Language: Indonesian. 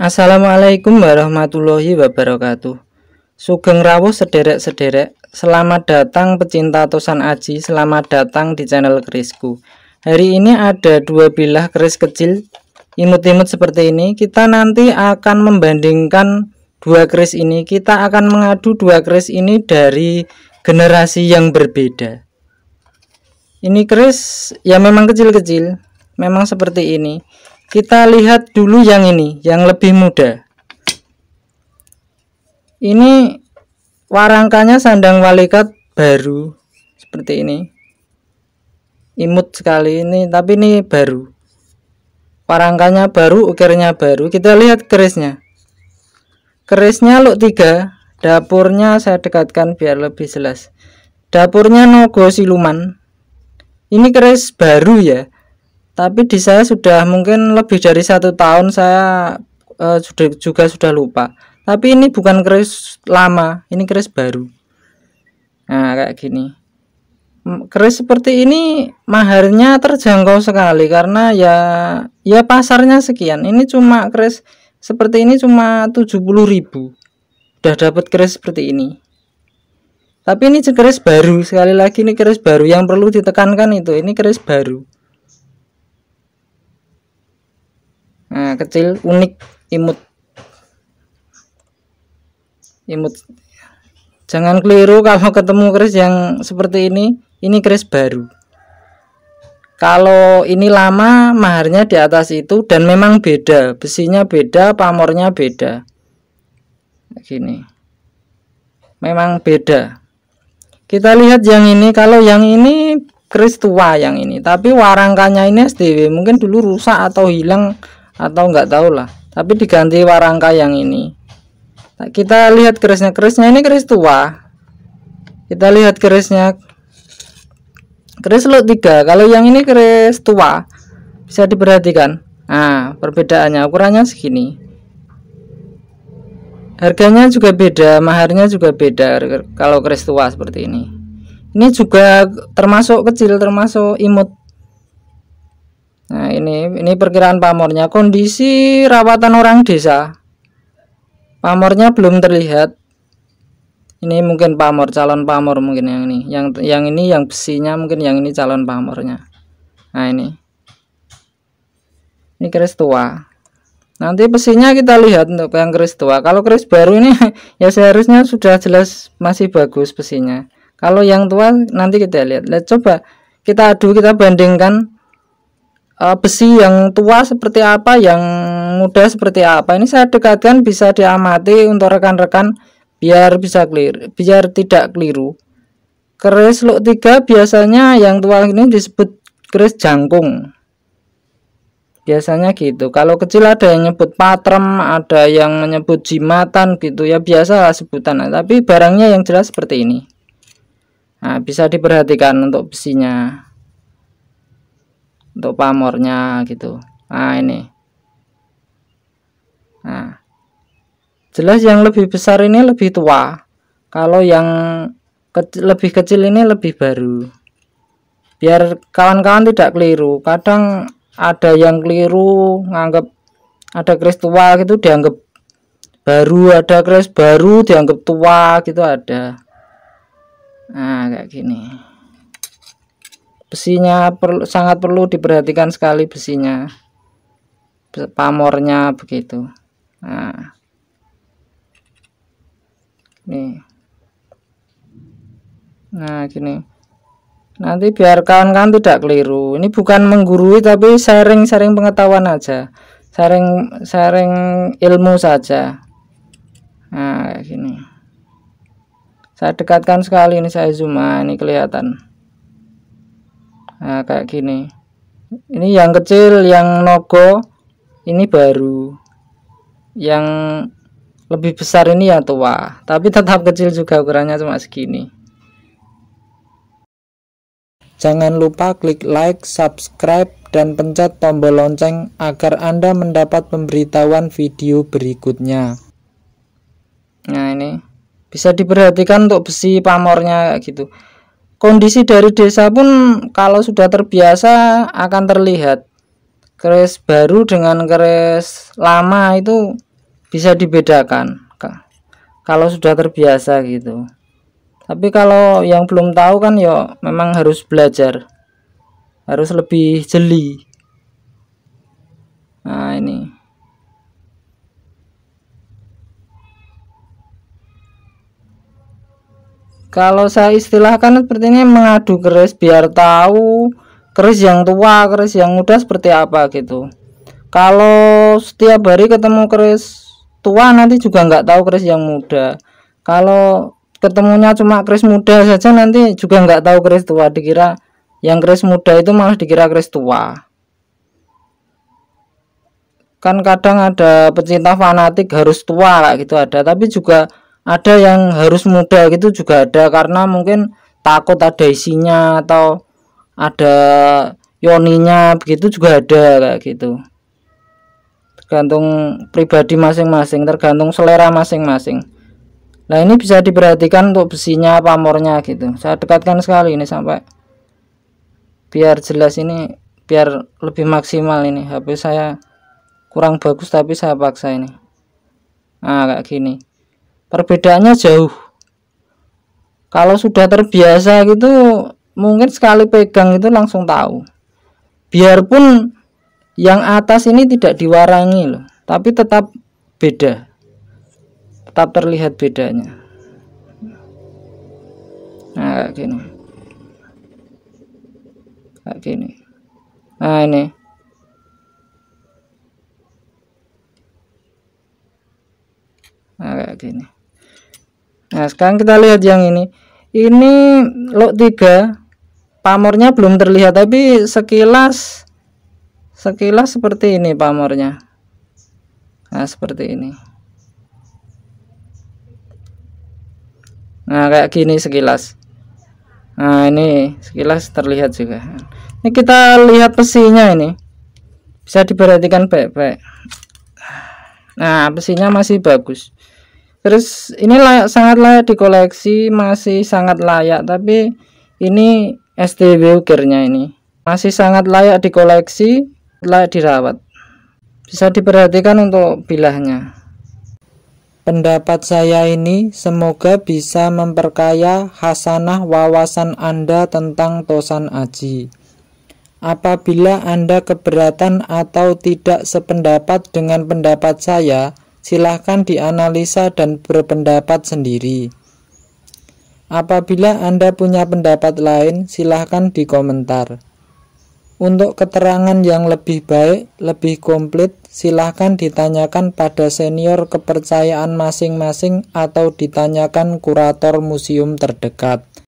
Assalamualaikum warahmatullahi wabarakatuh Sugeng rawuh sederek-sederek Selamat datang pecinta tosan aji Selamat datang di channel kerisku Hari ini ada dua bilah keris kecil Imut-imut seperti ini Kita nanti akan membandingkan dua keris ini Kita akan mengadu dua keris ini dari generasi yang berbeda Ini keris ya memang kecil-kecil Memang seperti ini kita lihat dulu yang ini, yang lebih muda. Ini warangkanya sandang walikat baru seperti ini. Imut sekali ini, tapi ini baru. Warangkanya baru, ukirnya baru. Kita lihat kerisnya. Kerisnya luk tiga. dapurnya saya dekatkan biar lebih jelas. Dapurnya nogo siluman. Ini keris baru ya tapi di saya sudah mungkin lebih dari satu tahun saya uh, juga sudah lupa tapi ini bukan keris lama ini keris baru nah kayak gini keris seperti ini maharnya terjangkau sekali karena ya ya pasarnya sekian ini cuma keris seperti ini cuma 70.000 udah dapat keris seperti ini tapi ini keris baru sekali lagi ini keris baru yang perlu ditekankan itu ini keris baru kecil unik imut imut jangan keliru kalau ketemu keris yang seperti ini ini keris baru kalau ini lama maharnya di atas itu dan memang beda besinya beda pamornya beda gini memang beda kita lihat yang ini kalau yang ini keris tua yang ini tapi warangkanya ini SDW mungkin dulu rusak atau hilang atau enggak tahu lah tapi diganti warangka yang ini nah, kita lihat kerisnya kerisnya ini keris tua kita lihat kerisnya keris lot 3 kalau yang ini keris tua bisa diperhatikan nah perbedaannya ukurannya segini harganya juga beda maharnya juga beda kalau keris tua seperti ini ini juga termasuk kecil termasuk imut Nah, ini ini perkiraan pamornya. Kondisi rawatan orang desa. Pamornya belum terlihat. Ini mungkin pamor calon pamor mungkin yang ini. Yang yang ini yang besinya mungkin yang ini calon pamornya. Nah, ini. Ini keris tua. Nanti besinya kita lihat untuk yang keris tua. Kalau keris baru ini ya seharusnya sudah jelas masih bagus besinya. Kalau yang tua nanti kita lihat. Let's coba kita adu, kita bandingkan uh, besi yang tua seperti apa, yang muda seperti apa. Ini saya dekatkan bisa diamati untuk rekan-rekan biar bisa clear, biar tidak keliru. Keris luk 3 biasanya yang tua ini disebut keris jangkung. Biasanya gitu. Kalau kecil ada yang nyebut patrem, ada yang menyebut jimatan gitu ya biasa sebutan. Tapi barangnya yang jelas seperti ini. Nah, bisa diperhatikan untuk besinya untuk pamornya gitu nah ini nah jelas yang lebih besar ini lebih tua kalau yang kecil, lebih kecil ini lebih baru biar kawan-kawan tidak keliru kadang ada yang keliru nganggap ada keris tua gitu dianggap baru ada keris baru dianggap tua gitu ada nah kayak gini besinya perlu sangat perlu diperhatikan sekali besinya pamornya begitu nah nih nah gini nanti biar kawan-kawan tidak keliru ini bukan menggurui tapi sharing-sharing pengetahuan aja sharing sharing ilmu saja nah gini saya dekatkan sekali ini saya zoom nah, ini kelihatan nah kayak gini ini yang kecil yang nogo ini baru yang lebih besar ini ya tua tapi tetap kecil juga ukurannya cuma segini jangan lupa klik like subscribe dan pencet tombol lonceng agar anda mendapat pemberitahuan video berikutnya nah ini bisa diperhatikan untuk besi pamornya kayak gitu kondisi dari desa pun kalau sudah terbiasa akan terlihat keris baru dengan keris lama itu bisa dibedakan kalau sudah terbiasa gitu tapi kalau yang belum tahu kan ya memang harus belajar harus lebih jeli nah ini kalau saya istilahkan seperti ini mengadu keris biar tahu keris yang tua keris yang muda seperti apa gitu kalau setiap hari ketemu keris tua nanti juga nggak tahu keris yang muda kalau ketemunya cuma keris muda saja nanti juga nggak tahu keris tua dikira yang keris muda itu malah dikira keris tua kan kadang ada pecinta fanatik harus tua lah gitu ada tapi juga ada yang harus muda gitu juga ada karena mungkin takut ada isinya atau ada yoninya begitu juga ada kayak gitu tergantung pribadi masing-masing tergantung selera masing-masing nah ini bisa diperhatikan untuk besinya pamornya gitu saya dekatkan sekali ini sampai biar jelas ini biar lebih maksimal ini HP saya kurang bagus tapi saya paksa ini nah kayak gini perbedaannya jauh kalau sudah terbiasa gitu mungkin sekali pegang itu langsung tahu biarpun yang atas ini tidak diwarangi loh tapi tetap beda tetap terlihat bedanya nah kayak gini kayak gini nah ini nah kayak gini nah sekarang kita lihat yang ini ini lot 3 pamornya belum terlihat tapi sekilas sekilas seperti ini pamornya nah seperti ini nah kayak gini sekilas nah ini sekilas terlihat juga ini kita lihat besinya ini bisa diperhatikan baik-baik nah besinya masih bagus Terus ini layak sangat layak dikoleksi, masih sangat layak tapi ini STB ukirnya ini masih sangat layak dikoleksi, layak dirawat. Bisa diperhatikan untuk bilahnya. Pendapat saya ini semoga bisa memperkaya hasanah wawasan Anda tentang tosan aji. Apabila Anda keberatan atau tidak sependapat dengan pendapat saya, silahkan dianalisa dan berpendapat sendiri. Apabila Anda punya pendapat lain, silahkan dikomentar. Untuk keterangan yang lebih baik, lebih komplit, silahkan ditanyakan pada senior kepercayaan masing-masing atau ditanyakan kurator museum terdekat.